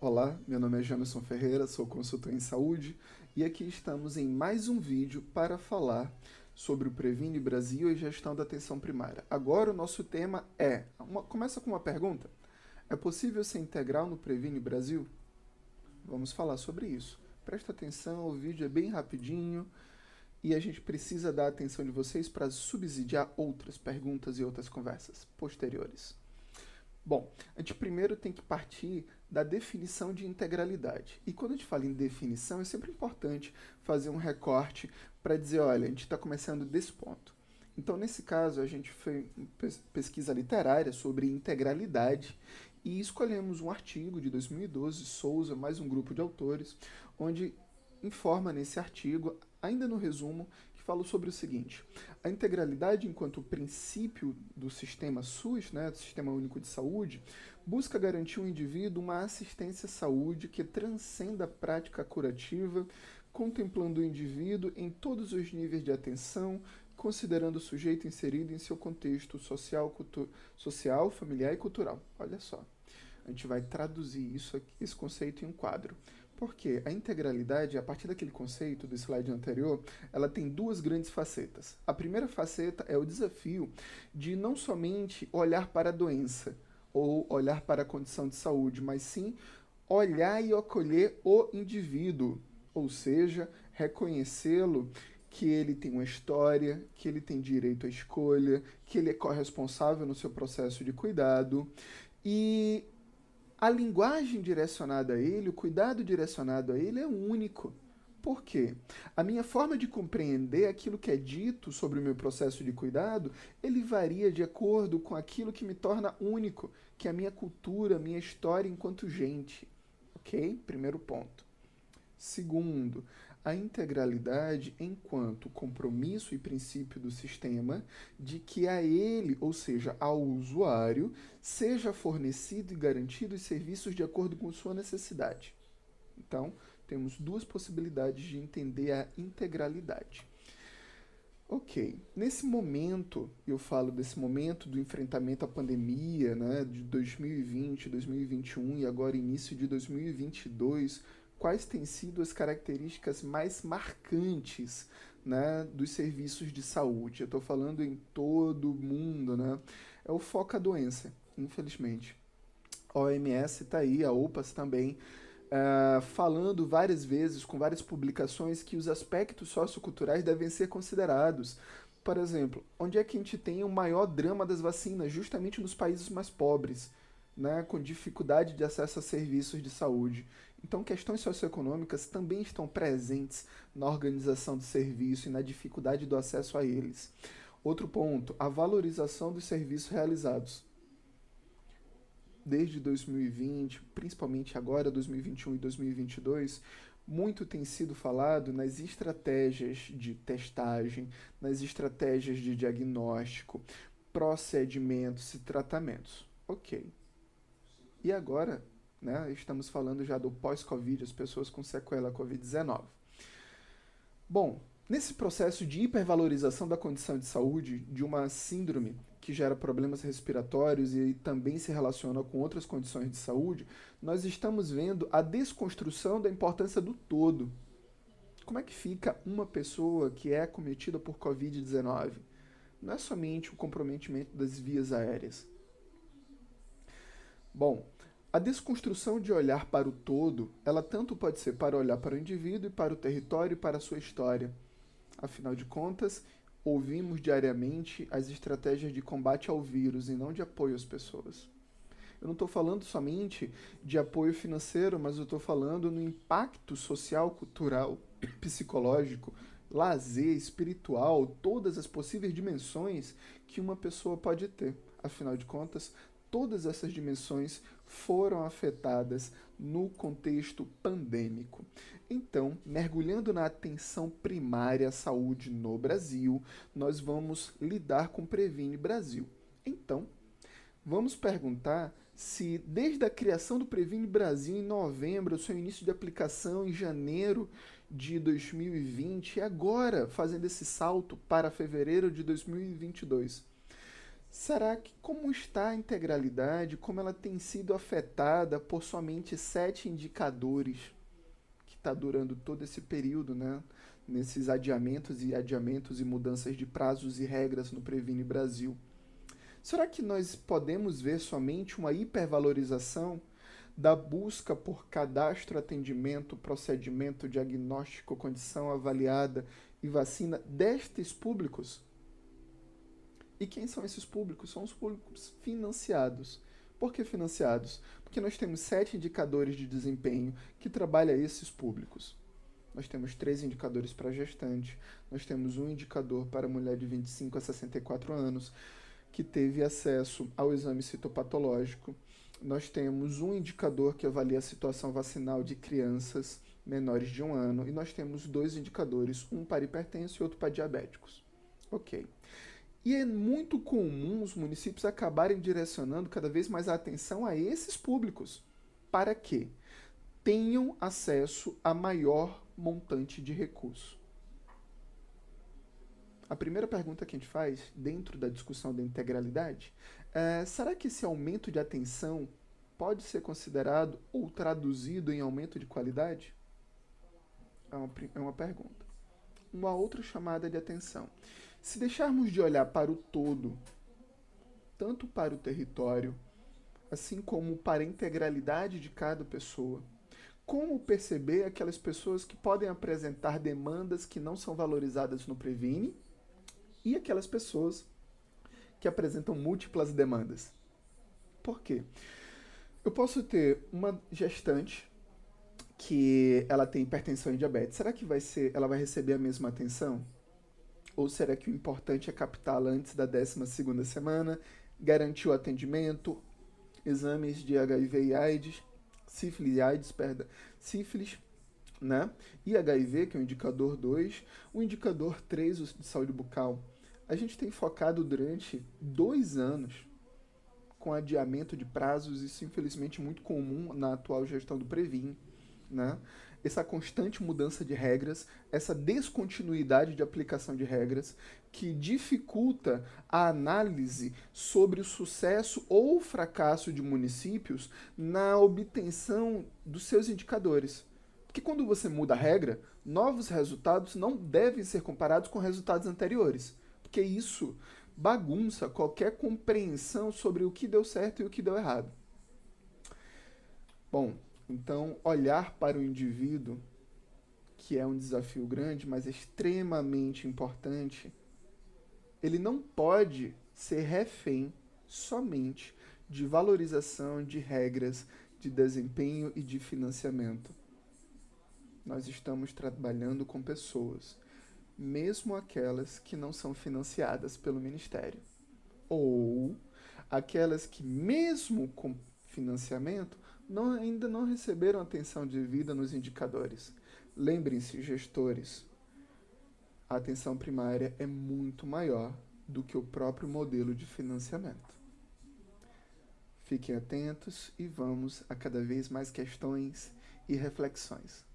Olá, meu nome é Jamerson Ferreira, sou consultor em saúde e aqui estamos em mais um vídeo para falar sobre o Previne Brasil e gestão da atenção primária. Agora o nosso tema é, uma, começa com uma pergunta, é possível ser integral no Previne Brasil? Vamos falar sobre isso. Presta atenção, o vídeo é bem rapidinho e a gente precisa da atenção de vocês para subsidiar outras perguntas e outras conversas posteriores. Bom, a gente primeiro tem que partir da definição de integralidade. E quando a gente fala em definição, é sempre importante fazer um recorte para dizer, olha, a gente está começando desse ponto. Então, nesse caso, a gente fez pesquisa literária sobre integralidade e escolhemos um artigo de 2012, Souza, mais um grupo de autores, onde informa nesse artigo, ainda no resumo, falo sobre o seguinte: a integralidade, enquanto princípio do sistema SUS, né, do Sistema Único de Saúde, busca garantir ao indivíduo uma assistência à saúde que transcenda a prática curativa, contemplando o indivíduo em todos os níveis de atenção, considerando o sujeito inserido em seu contexto social, social familiar e cultural. Olha só, a gente vai traduzir isso aqui, esse conceito em um quadro. Porque a integralidade, a partir daquele conceito do slide anterior, ela tem duas grandes facetas. A primeira faceta é o desafio de não somente olhar para a doença ou olhar para a condição de saúde, mas sim olhar e acolher o indivíduo, ou seja, reconhecê-lo que ele tem uma história, que ele tem direito à escolha, que ele é corresponsável no seu processo de cuidado e a linguagem direcionada a ele, o cuidado direcionado a ele é único. Por quê? A minha forma de compreender aquilo que é dito sobre o meu processo de cuidado, ele varia de acordo com aquilo que me torna único, que é a minha cultura, a minha história enquanto gente. Ok? Primeiro ponto. Segundo, a integralidade enquanto compromisso e princípio do sistema de que a ele, ou seja, ao usuário, seja fornecido e garantido os serviços de acordo com sua necessidade. Então, temos duas possibilidades de entender a integralidade. Ok, nesse momento, eu falo desse momento do enfrentamento à pandemia, né, de 2020, 2021 e agora início de 2022, quais têm sido as características mais marcantes né, dos serviços de saúde. Eu estou falando em todo mundo, né? É o foco à doença, infelizmente. A OMS está aí, a OPAS também, uh, falando várias vezes, com várias publicações, que os aspectos socioculturais devem ser considerados. Por exemplo, onde é que a gente tem o maior drama das vacinas? Justamente nos países mais pobres né, com dificuldade de acesso a serviços de saúde. Então, questões socioeconômicas também estão presentes na organização do serviço e na dificuldade do acesso a eles. Outro ponto, a valorização dos serviços realizados. Desde 2020, principalmente agora, 2021 e 2022, muito tem sido falado nas estratégias de testagem, nas estratégias de diagnóstico, procedimentos e tratamentos. Ok. E agora, né, estamos falando já do pós-Covid, as pessoas com sequela Covid-19. Bom, nesse processo de hipervalorização da condição de saúde de uma síndrome que gera problemas respiratórios e também se relaciona com outras condições de saúde, nós estamos vendo a desconstrução da importância do todo. Como é que fica uma pessoa que é acometida por Covid-19? Não é somente o comprometimento das vias aéreas, Bom, a desconstrução de olhar para o todo, ela tanto pode ser para olhar para o indivíduo e para o território e para a sua história. Afinal de contas, ouvimos diariamente as estratégias de combate ao vírus e não de apoio às pessoas. Eu não estou falando somente de apoio financeiro, mas eu estou falando no impacto social, cultural, psicológico, lazer, espiritual, todas as possíveis dimensões que uma pessoa pode ter. Afinal de contas, todas essas dimensões foram afetadas no contexto pandêmico. Então, mergulhando na atenção primária à saúde no Brasil, nós vamos lidar com Previne Brasil. Então, vamos perguntar se desde a criação do Previne Brasil em novembro, o seu início de aplicação em janeiro de 2020 e agora fazendo esse salto para fevereiro de 2022, Será que como está a integralidade, como ela tem sido afetada por somente sete indicadores que está durando todo esse período, né? Nesses adiamentos e adiamentos e mudanças de prazos e regras no Previne Brasil. Será que nós podemos ver somente uma hipervalorização da busca por cadastro, atendimento, procedimento, diagnóstico, condição avaliada e vacina destes públicos? E quem são esses públicos? São os públicos financiados. Por que financiados? Porque nós temos sete indicadores de desempenho que trabalham esses públicos. Nós temos três indicadores para gestante, nós temos um indicador para mulher de 25 a 64 anos que teve acesso ao exame citopatológico, nós temos um indicador que avalia a situação vacinal de crianças menores de um ano, e nós temos dois indicadores, um para hipertensos e outro para diabéticos. Ok. E é muito comum os municípios acabarem direcionando cada vez mais a atenção a esses públicos, para que tenham acesso a maior montante de recurso. A primeira pergunta que a gente faz, dentro da discussão da integralidade, é: será que esse aumento de atenção pode ser considerado ou traduzido em aumento de qualidade? É uma, é uma pergunta. Uma outra chamada de atenção se deixarmos de olhar para o todo, tanto para o território, assim como para a integralidade de cada pessoa, como perceber aquelas pessoas que podem apresentar demandas que não são valorizadas no Previne e aquelas pessoas que apresentam múltiplas demandas? Por quê? Eu posso ter uma gestante que ela tem hipertensão e diabetes. Será que vai ser, ela vai receber a mesma atenção? Ou será que o importante é captá-la antes da 12 semana, garantir o atendimento, exames de HIV e AIDS, sífilis e AIDS, perdão, sífilis, né? E HIV, que é o indicador 2, o indicador 3, o de saúde bucal. A gente tem focado durante dois anos com adiamento de prazos, isso infelizmente é muito comum na atual gestão do Previn, né? essa constante mudança de regras, essa descontinuidade de aplicação de regras que dificulta a análise sobre o sucesso ou fracasso de municípios na obtenção dos seus indicadores. Porque quando você muda a regra, novos resultados não devem ser comparados com resultados anteriores, porque isso bagunça qualquer compreensão sobre o que deu certo e o que deu errado. Bom, então, olhar para o indivíduo, que é um desafio grande, mas extremamente importante, ele não pode ser refém somente de valorização de regras de desempenho e de financiamento. Nós estamos trabalhando com pessoas, mesmo aquelas que não são financiadas pelo Ministério, ou aquelas que, mesmo com financiamento, não, ainda não receberam atenção devida nos indicadores. Lembrem-se, gestores, a atenção primária é muito maior do que o próprio modelo de financiamento. Fiquem atentos e vamos a cada vez mais questões e reflexões.